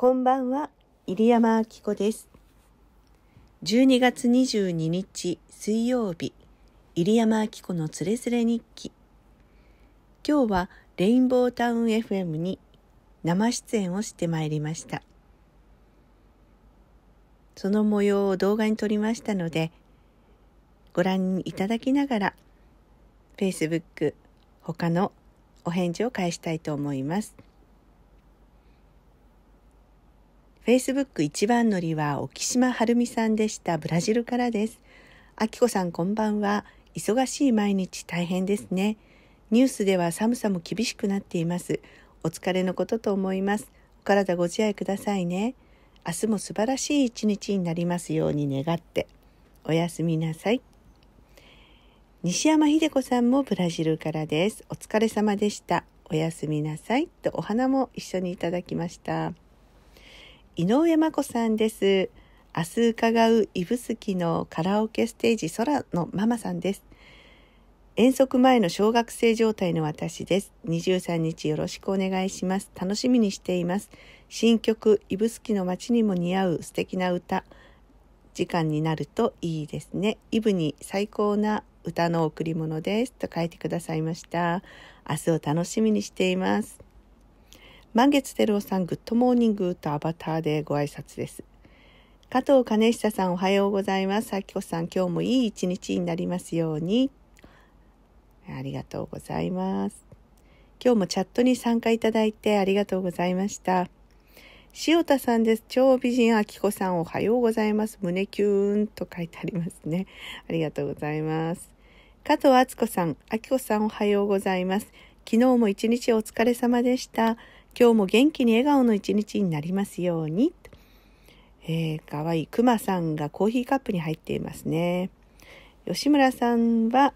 こんばんは、入山明子です。12月22日水曜日、入山明子のつれづれ日記。今日はレインボータウン FM に生出演をしてまいりました。その模様を動画に撮りましたので、ご覧いただきながら、Facebook、他のお返事を返したいと思います。Facebook 一番乗りは沖島はるみさんでしたブラジルからです。あきこさんこんばんは。忙しい毎日大変ですね。ニュースでは寒さも厳しくなっています。お疲れのことと思います。お体ご自愛くださいね。明日も素晴らしい一日になりますように願って。おやすみなさい。西山秀子さんもブラジルからです。お疲れ様でした。おやすみなさい。とお花も一緒にいただきました。井上真子さんです。明日伺う指宿のカラオケステージ空のママさんです。遠足前の小学生状態の私です。23日よろしくお願いします。楽しみにしています。新曲、指宿の街にも似合う素敵な歌、時間になるといいですね。イブに最高な歌の贈り物です。と書いてくださいました。明日を楽しみにしています。満月テるさん、グッドモーニングとアバターでご挨拶です。加藤兼久さん、おはようございます。あきこさん、今日もいい一日になりますように。ありがとうございます。今日もチャットに参加いただいてありがとうございました。塩田さんです。超美人あきこさんおはようございます。胸キューンと書いてありますね。ありがとうございます。加藤敦子さん、あきこさんおはようございます。昨日も一日お疲れ様でした。今日も元気に笑顔の一日になりますように。えー、かわいいクマさんがコーヒーカップに入っていますね。吉村さんは、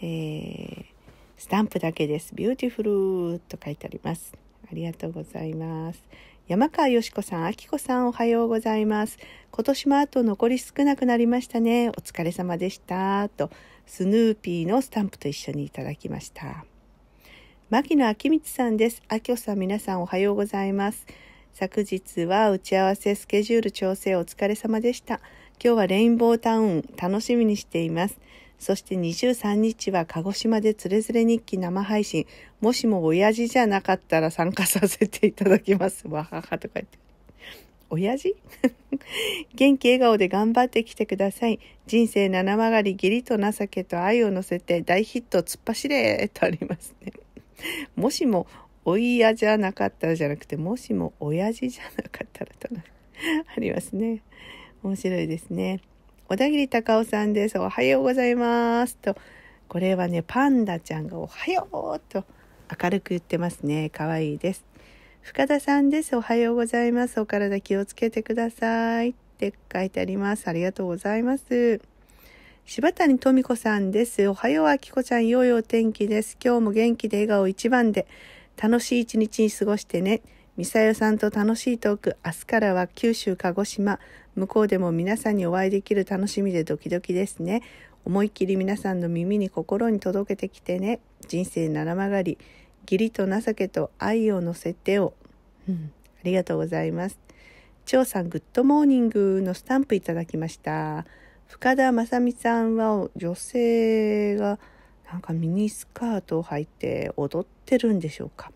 えー、スタンプだけです。ビューティフルと書いてあります。ありがとうございます。山川よしこさん、あきこさんおはようございます。今年もあと残り少なくなりましたね。お疲れ様でした。と、スヌーピーのスタンプと一緒にいただきました。牧野明光さんです。あきさん、皆さんおはようございます。昨日は打ち合わせ、スケジュール調整お疲れ様でした。今日はレインボータウン、楽しみにしています。そして23日は鹿児島でつれづれ日記生配信。もしも親父じゃなかったら参加させていただきます。わははとか言って。親父 元気笑顔で頑張ってきてください。人生七曲り義理と情けと愛を乗せて大ヒット突っ走れとありますね。もしも、おいやじゃなかったらじゃなくて、もしも親父じゃなかったらとな、ありますね。面白いですね。小田切隆夫さんです。おはようございます。と、これはね、パンダちゃんがおはようと明るく言ってますね。かわいいです。深田さんです。おはようございます。お体気をつけてください。って書いてあります。ありがとうございます。柴谷富子さんです。おはよう、あきこちゃん、ようよう天気です。今日も元気で笑顔一番で、楽しい一日に過ごしてね。みさよさんと楽しいトーク、明日からは九州、鹿児島、向こうでも皆さんにお会いできる楽しみでドキドキですね。思いっきり皆さんの耳に心に届けてきてね。人生七曲がり、義理と情けと愛を乗せてを。うん、ありがとうございます。張さん、グッドモーニングのスタンプいただきました。深田正美さんは女性がなんかミニスカートを履いて踊ってるんでしょうか。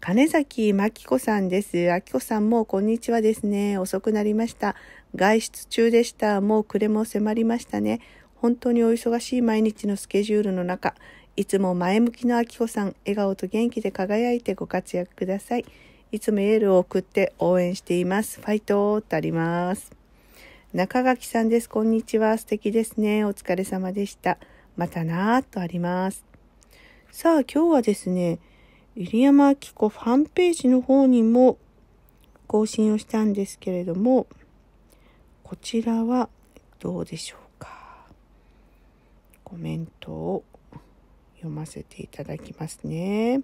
金崎真紀子さんです。あきこさんもこんにちはですね。遅くなりました。外出中でした。もう暮れも迫りましたね。本当にお忙しい毎日のスケジュールの中、いつも前向きのあきこさん、笑顔と元気で輝いてご活躍ください。いつもエールを送って応援しています。ファイトーってあります。中垣さんです。こんにちは。素敵ですね。お疲れ様でした。またなーとあります。さあ、今日はですね、入山明子ファンページの方にも更新をしたんですけれども、こちらはどうでしょうか。コメントを読ませていただきますね。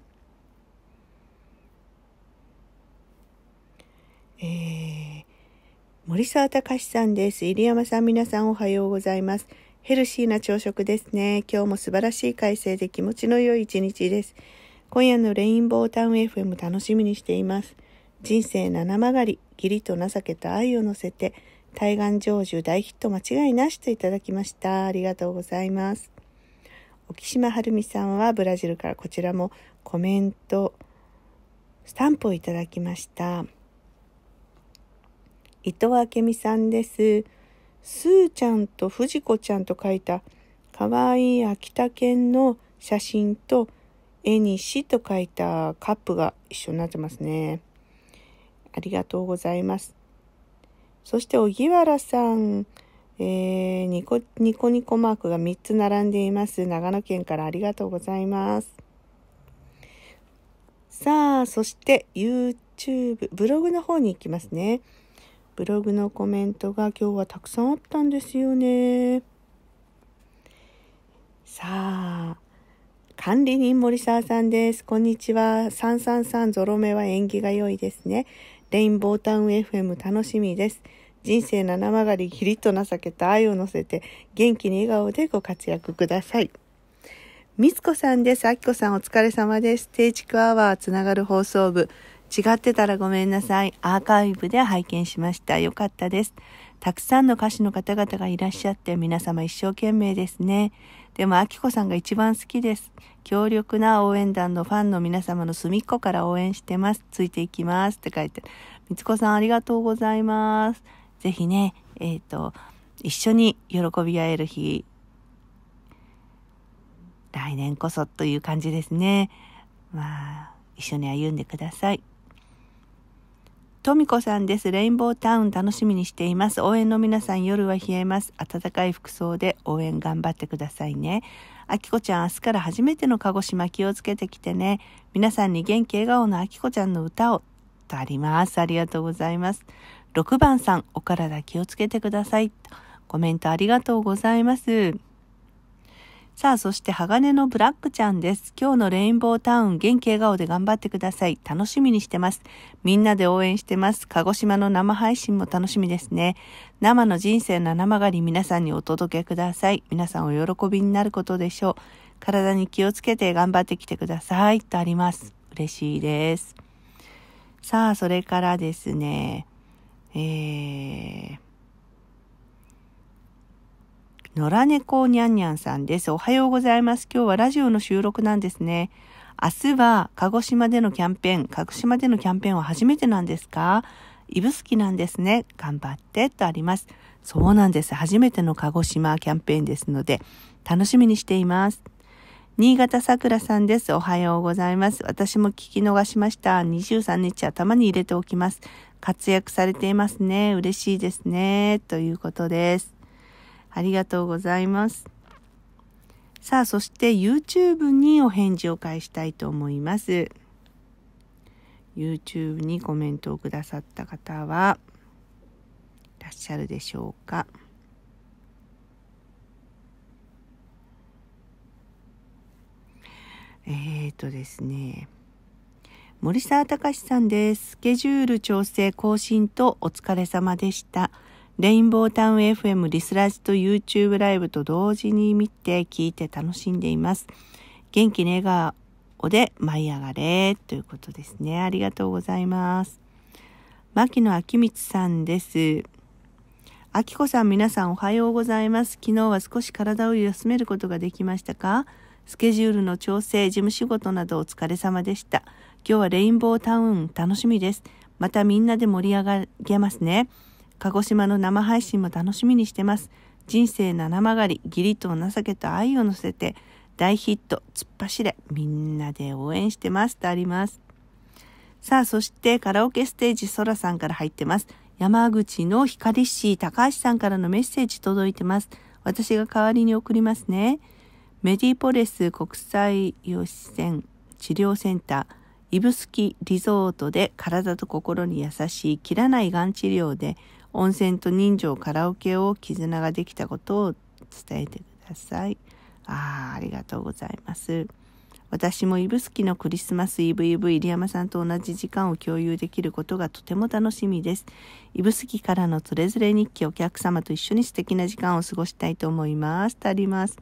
森沢隆さんです。入山さん、皆さんおはようございます。ヘルシーな朝食ですね。今日も素晴らしい快晴で気持ちの良い一日です。今夜のレインボータウン FM 楽しみにしています。人生七曲がり、義理と情けと愛を乗せて、対岸成就大ヒット間違いなしといただきました。ありがとうございます。沖島はるみさんはブラジルからこちらもコメント、スタンプをいただきました。伊藤明美さんです。すーちゃんと藤子ちゃんと書いた可愛い秋田犬の写真と絵にしと書いたカップが一緒になってますね。ありがとうございます。そして荻原さん、えー、ニコニコニコマークが3つ並んでいます。長野県からありがとうございます。さあ、そして YouTube、ブログの方に行きますね。ブログのコメントが今日はたくさんあったんですよね。さあ、管理人森沢さんです。こんにちは。333ゾロ目は縁起が良いですね。レインボータウン FM 楽しみです。人生七曲がりキリッと情けた愛を乗せて元気に笑顔でご活躍ください。みつこさんです。あきこさんお疲れ様です。ステージクアワーつながる放送部。違ってたらごめんなさい。アーカイブで拝見しました。よかったです。たくさんの歌手の方々がいらっしゃって皆様一生懸命ですね。でも、あきこさんが一番好きです。強力な応援団のファンの皆様の隅っこから応援してます。ついていきます。って書いてみつこさんありがとうございます。ぜひね、えっ、ー、と、一緒に喜び合える日、来年こそという感じですね。まあ、一緒に歩んでください。とみこさんです。レインボータウン楽しみにしています。応援の皆さん夜は冷えます。暖かい服装で応援頑張ってくださいね。あきこちゃん明日から初めての鹿児島気をつけてきてね。皆さんに元気笑顔のあきこちゃんの歌をとあります。ありがとうございます。6番さん、お体気をつけてください。コメントありがとうございます。さあ、そして鋼のブラックちゃんです。今日のレインボータウン、元気笑顔で頑張ってください。楽しみにしてます。みんなで応援してます。鹿児島の生配信も楽しみですね。生の人生の生がり皆さんにお届けください。皆さんお喜びになることでしょう。体に気をつけて頑張ってきてください。とあります。嬉しいです。さあ、それからですね、えー、野良猫にゃんにゃんさんです。おはようございます。今日はラジオの収録なんですね。明日は鹿児島でのキャンペーン、鹿児島でのキャンペーンは初めてなんですか指宿なんですね。頑張ってとあります。そうなんです。初めての鹿児島キャンペーンですので、楽しみにしています。新潟さくらさんです。おはようございます。私も聞き逃しました。23日頭に入れておきます。活躍されていますね。嬉しいですね。ということです。ありがとうございます。さあ、そして YouTube にお返事を返したいと思います。YouTube にコメントをくださった方はいらっしゃるでしょうか。えっ、ー、とですね。森沢隆さんです。スケジュール調整更新とお疲れ様でした。レインボータウン FM リスラジと YouTube ライブと同時に見て聞いて楽しんでいます。元気に笑顔で舞い上がれということですね。ありがとうございます。牧野明光さんです。明子さん皆さんおはようございます。昨日は少し体を休めることができましたかスケジュールの調整、事務仕事などお疲れ様でした。今日はレインボータウン楽しみです。またみんなで盛り上げますね。鹿児島の生配信も楽しみにしてます。人生七曲がり、義理と情けと愛を乗せて、大ヒット、突っ走れ、みんなで応援してますとあります。さあ、そしてカラオケステージ、ソラさんから入ってます。山口の光市、高橋さんからのメッセージ届いてます。私が代わりに送りますね。メディポレス国際予選治療センター、指宿リゾートで体と心に優しい切らないがん治療で温泉と人情カラオケを絆ができたことを伝えてください。ああ、ありがとうございます。私も指宿のクリスマスイブイブ入山さんと同じ時間を共有できることがとても楽しみです。指宿からのそれぞれ日記お客様と一緒に素敵な時間を過ごしたいと思います。とあります。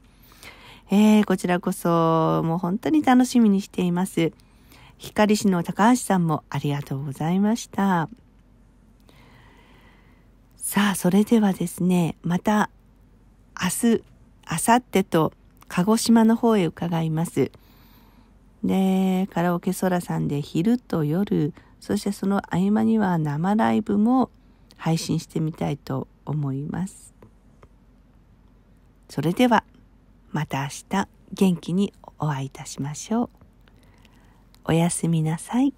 えー、こちらこそもう本当に楽しみにしています。光市の高橋さんもありがとうございました。さあ、それではですね、また明日、明後日と鹿児島の方へ伺います。で、カラオケ空さんで昼と夜、そしてその合間には生ライブも配信してみたいと思います。それでは、また明日元気にお会いいたしましょう。おやすみなさい。